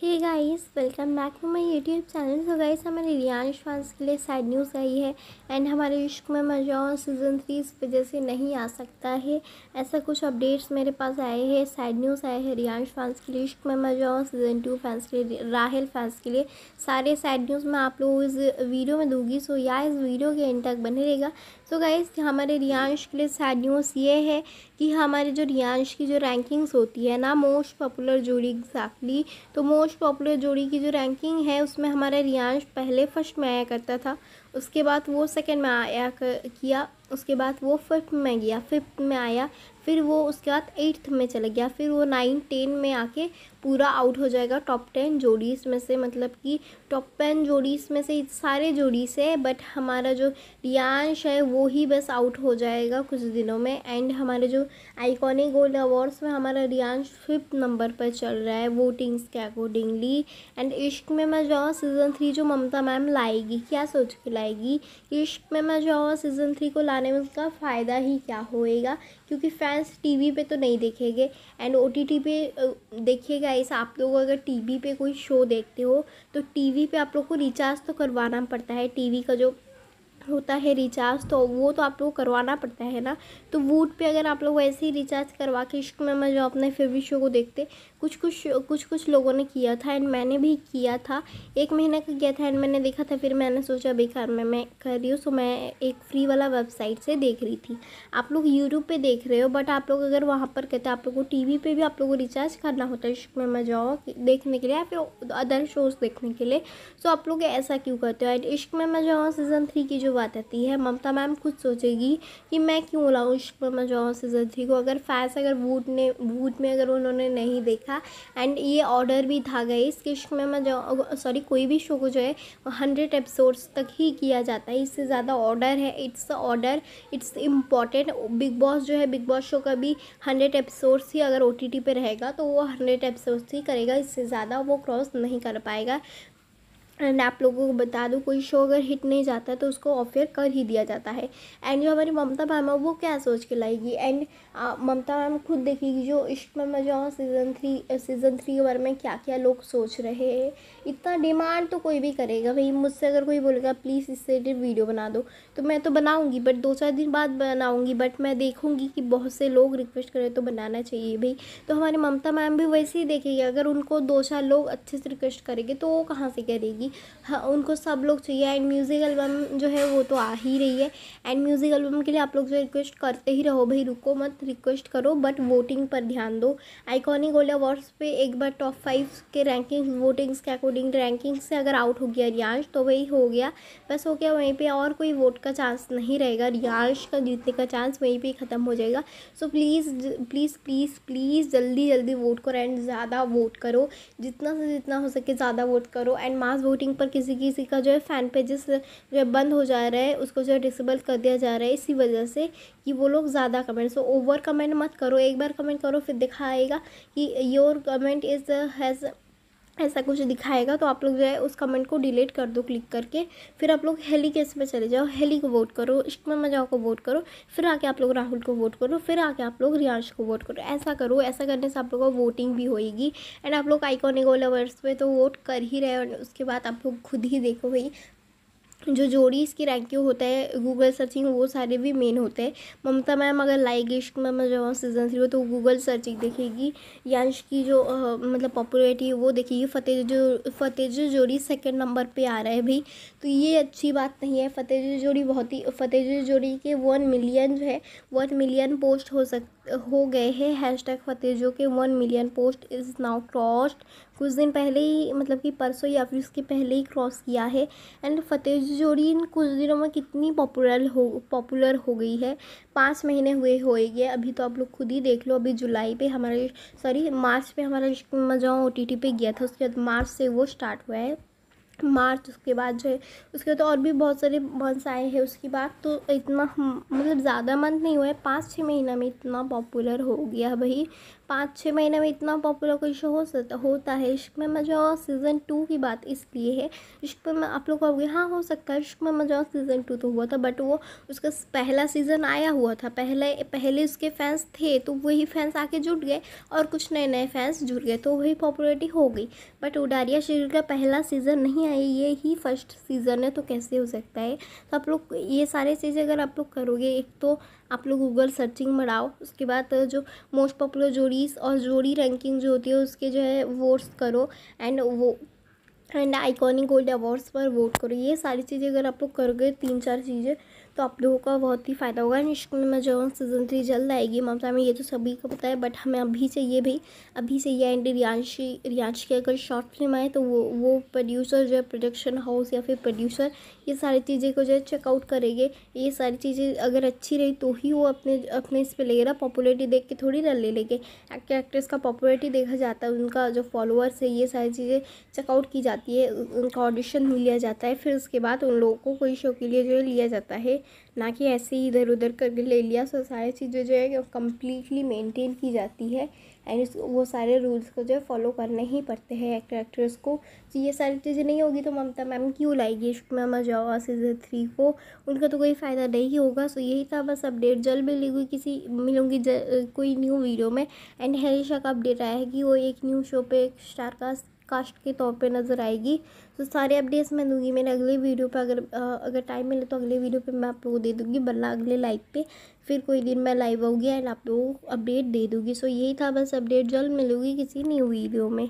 hey guys welcome back to my YouTube channel so guys हमारे रियान श्वास के लिए सैड न्यूज़ आई है एंड हमारे इश्क में मजा सीज़न थ्री इस वजह से नहीं आ सकता है ऐसा कुछ अपडेट्स मेरे पास आए हैं सैड न्यूज़ आए हैं रियान फैंस के लिए इश्क में मजा सीज़न टू फैंस के लिए राहल फैंस के लिए सारे सैड न्यूज़ मैं आप लोगों इस वीडियो में दूँगी सो या इस वीडियो के एंड तक बने रहेगा सो गाइस गाइज हमारे रियांश के लिए सैड न्यूज़ ये है कि हमारे जो रियांश की जो रैंकिंग्स होती है ना मोस्ट पॉपुलर जोड़ी एग्जैक्टली तो मोस्ट पॉपुलर जोड़ी की जो रैंकिंग है उसमें हमारा रियांश पहले फर्स्ट में आया करता था उसके बाद वो सेकेंड में आया कर, किया उसके बाद वो फिफ्थ में गया फिफ्थ में आया फिर वो उसके बाद एट्थ में चला गया फिर वो नाइन टेन में आके पूरा आउट हो जाएगा टॉप टेन जोड़ीस में से मतलब कि टॉप टेन जोड़ीस में से सारे जोड़ीस है बट हमारा जो रियांश है वो ही बस आउट हो जाएगा कुछ दिनों में एंड हमारे जो आइकॉनिक गोल्ड अवार्ड्स में हमारा रियांश फिफ्थ नंबर पर चल रहा है वोटिंग्स के अकॉर्डिंगली एंड इश्क में मैं जाऊँ सीज़न थ्री जो ममता मैम लाएगी क्या सोच के लाएगी इश्क में मैं जाऊँ सीज़न थ्री को लाने में उसका फ़ायदा ही क्या होएगा क्योंकि फैंस टीवी पे तो नहीं देखेंगे एंड ओटीटी पे देखिए गाइस आप लोग अगर टीवी पे कोई शो देखते हो तो टीवी पे आप लोग को रिचार्ज तो करवाना पड़ता है टीवी का जो होता है रिचार्ज तो वो तो आप लोग को करवाना पड़ता है ना तो वूट पे अगर आप लोग वैसे ही रिचार्ज करवा के इश्क में मैं जो अपने फेवरेट शो को देखते कुछ कुछ कुछ कुछ लोगों ने किया था एंड मैंने भी किया था एक महीने का किया था एंड मैंने देखा था फिर मैंने सोचा बेकार मैं मैं कर रही हूँ सो तो मैं एक फ्री वाला वेबसाइट से देख रही थी आप लोग यूट्यूब पर देख रहे हो बट आप लोग अगर वहाँ पर कहते आप लोग को टी वी भी आप लोग को रिचार्ज करना होता है इश्क में मैं जाओ देखने के लिए या फिर अदर शोज़ देखने के लिए सो तो आप लोग ऐसा क्यों करते हो एंड इश्क में मैं जाऊँ सीज़न थ्री की जो बात आती है ममता मैम खुद सोचेगी कि मैं क्यों लाऊँ पुष्पमा जौहर सिजर्थी को अगर फैस अगर वूट ने वूट में अगर उन्होंने नहीं देखा एंड ये ऑर्डर भी था गई इसके पुष्पमा जौहर सॉरी कोई भी शो को जो है हंड्रेड एपिसोड्स तक ही किया जाता है इससे ज़्यादा ऑर्डर है it's order it's important Bigg Boss जो है बिग बॉस शो का भी हंड्रेड एपिसोड्स ही अगर ओ टी पे रहेगा तो वो हंड्रेड एपिसोड्स ही करेगा इससे ज़्यादा वो क्रॉस नहीं कर पाएगा एंड आप लोगों को बता दूँ कोई शो अगर हिट नहीं जाता तो उसको ऑफेयर कर ही दिया जाता है एंड जो हमारी ममता मैम है वो क्या सोच के लाएगी एंड ममता मैम खुद देखेगी जो इश्क में मजा सीज़न थ्री सीज़न थ्री के बारे में क्या क्या लोग सोच रहे हैं इतना डिमांड तो कोई भी करेगा भाई मुझसे अगर कोई बोलेगा प्लीज़ इससे वीडियो बना दो तो मैं तो बनाऊँगी बट दो चार दिन बाद बनाऊँगी बट मैं देखूँगी कि बहुत से लोग रिक्वेस्ट करें तो बनाना चाहिए भाई तो हमारी ममता मैम भी वैसे ही देखेगी अगर उनको दो चार लोग अच्छे से रिक्वेस्ट करेंगे तो वो कहाँ से करेगी जाएगी हाँ उनको सब लोग चाहिए एंड म्यूज़िक एल्बम जो है वो तो आ ही रही है एंड म्यूज़िक एल्बम के लिए आप लोग जो रिक्वेस्ट करते ही रहो भाई रुको मत रिक्वेस्ट करो बट वोटिंग पर ध्यान दो आइकॉनिक गोल्ड अवार्ड्स पे एक बार टॉप फाइव के रैंकिंग वोटिंग्स के अकॉर्डिंग रैंकिंग से अगर आउट हो गया रियांश तो वही हो गया बस हो गया वहीं पर और कोई वोट का चांस नहीं रहेगा रियांश का जीतने का चांस वहीं पर ख़त्म हो जाएगा so please please please please जल्दी जल्दी वोट करो एंड ज़्यादा वोट करो जितना से जितना हो सके ज़्यादा वोट करो एंड मास वोट वोटिंग पर किसी किसी का जो है फ़ैन पेजेस जो है बंद हो जा रहा है उसको जो है डिसेबल कर दिया जा रहा है इसी वजह से कि वो लोग ज़्यादा कमेंट सो ओवर कमेंट मत करो एक बार कमेंट करो फिर दिखाएगा कि योर कमेंट इज़ हैज़ ऐसा कुछ दिखाएगा तो आप लोग जो है उस कमेंट को डिलीट कर दो क्लिक करके फिर आप लोग हेली केस में चले जाओ हेली को वोट करो इश्मा मजाओ को वोट करो फिर आके आप लोग राहुल को वोट करो फिर आके आप लोग रियांश को वोट करो ऐसा करो ऐसा करने से आप लोगों को वोटिंग भी होएगी एंड आप लोग आइकॉनिक लवर्स पर तो वोट कर ही रहे और उसके बाद आप लोग खुद ही देखो भाई जो जोड़ी इसकी रैंकिंग होता है गूगल सर्चिंग वो सारे भी मेन होते हैं ममता मैम अगर लाइक इश्क में जब सीजन थ्री हो तो गूगल सर्चिंग देखेगी यांश की जो आ, मतलब पॉपुलरिटी वो देखेगी फतेह जो फतेह जो जोड़ी सेकंड नंबर पे आ रहा है भाई तो ये अच्छी बात नहीं है फतेह जो जोड़ी बहुत ही फतेह जो जोड़ी के वन मिलियन जो है वन मिलियन पोस्ट हो सकते हो गए हैं हैश टैग फतेह जो के one million post is now crossed कुछ दिन पहले ही मतलब कि परसों या फिर उसके पहले ही क्रॉस किया है एंड फतेह जोड़ी इन कुछ दिनों में कितनी पॉपुलर हो पॉपुलर हो गई है पाँच महीने हुए हो गए अभी तो आप लोग खुद ही देख लो अभी जुलाई पे हमारे सॉरी मार्च पे हमारा मजा ओ टी पे गया था उसके बाद मार्च से वो स्टार्ट हुआ है मार्च उसके बाद जो है उसके बाद तो और भी बहुत सारे बॉन्साई है उसके बाद तो इतना मतलब ज़्यादा मंथ नहीं हुआ है पाँच छः महीना में इतना पॉपुलर हो गया भाई पाँच छः महीने में इतना पॉपुलर कोई शो हो सकता होता है इश्क में मजा सीज़न टू की बात इसलिए है इश्क में आप लोग कहोगे हाँ हो सकता है इश्क में मजा सीज़न टू तो हुआ था बट वो उसका पहला सीज़न आया हुआ था पहले पहले उसके फैंस थे तो वही फैंस आके जुट गए और कुछ नए नए फैंस जुड़ गए तो वही पॉपुलरिटी हो गई बट उडारिया शरीर का पहला सीज़न नहीं नहीं आई ये ही फर्स्ट सीज़न है तो कैसे हो सकता है तो आप लोग ये सारे चीज़ें अगर आप लोग करोगे एक तो आप लोग गूगल सर्चिंग बढ़ाओ उसके बाद जो मोस्ट पॉपुलर जोड़ीज़ और जोड़ी रैंकिंग जो होती है उसके जो है वोट्स करो एंड वो एंड आइकॉनिक गोल्ड अवार्ड्स पर वोट करो ये सारी चीज़ें अगर आप लोग करोगे तीन चार चीज़ें तो आप लोगों का बहुत ही फ़ायदा होगा इश्क में जवान सीज़न थ्री जल्द आएगी ममता में ये तो सभी को पता है बट हमें अभी से ये भी अभी से ये एंड रियांशी रियांशी की अगर शॉर्ट फिल्म आए तो वो वो प्रोड्यूसर जो है प्रोडक्शन हाउस या फिर प्रोड्यूसर ये सारी चीज़ें को जो है चेकआउट करेंगे ये सारी चीज़ें अगर अच्छी रही तो ही वो अपने अपने इस पर रहा पॉपुलरिटी देख के थोड़ी ना ले लेंगे एक्टर एक्ट्रेस का पॉपुलरिटी देखा जाता है उनका जो फॉलोअर्स है ये सारी चीज़ें चेकआउट की जाती है उनका ऑडिशन लिया जाता है फिर उसके बाद उन लोगों को कोई शो के लिए जो है लिया जाता है ना कि ऐसे ही इधर उधर करके ले लिया सो सारी चीज़ें जो है कम्प्लीटली मेनटेन की जाती है एंड वो सारे रूल्स को जो है फॉलो करने ही पड़ते हैं एक्टर एक्ट्रेस को तो ये सारी चीज़ें नहीं होगी तो ममता मैम क्यों लाएगी इश्क में मजावा सीजन थ्री को उनका तो कोई फ़ायदा नहीं होगा सो यही था बस अपडेट जल्द मिलेगी किसी मिलूंगी कोई न्यू वीडियो में एंड हरीशा का अपडेट आया है कि वो एक न्यू शो पे कास्ट कास्ट के तौर पे नज़र आएगी तो सारे अपडेट्स मैं दूंगी मेरे अगले वीडियो पर अगर अगर टाइम मिले तो अगले वीडियो पे मैं आप लोगों को दे दूंगी बल्ला अगले लाइव पे फिर कोई दिन मैं लाइव आऊँगी एंड आप लोगों को अपडेट दे दूँगी सो यही था बस अपडेट जल्द मिलूंगी किसी न्यू वीडियो में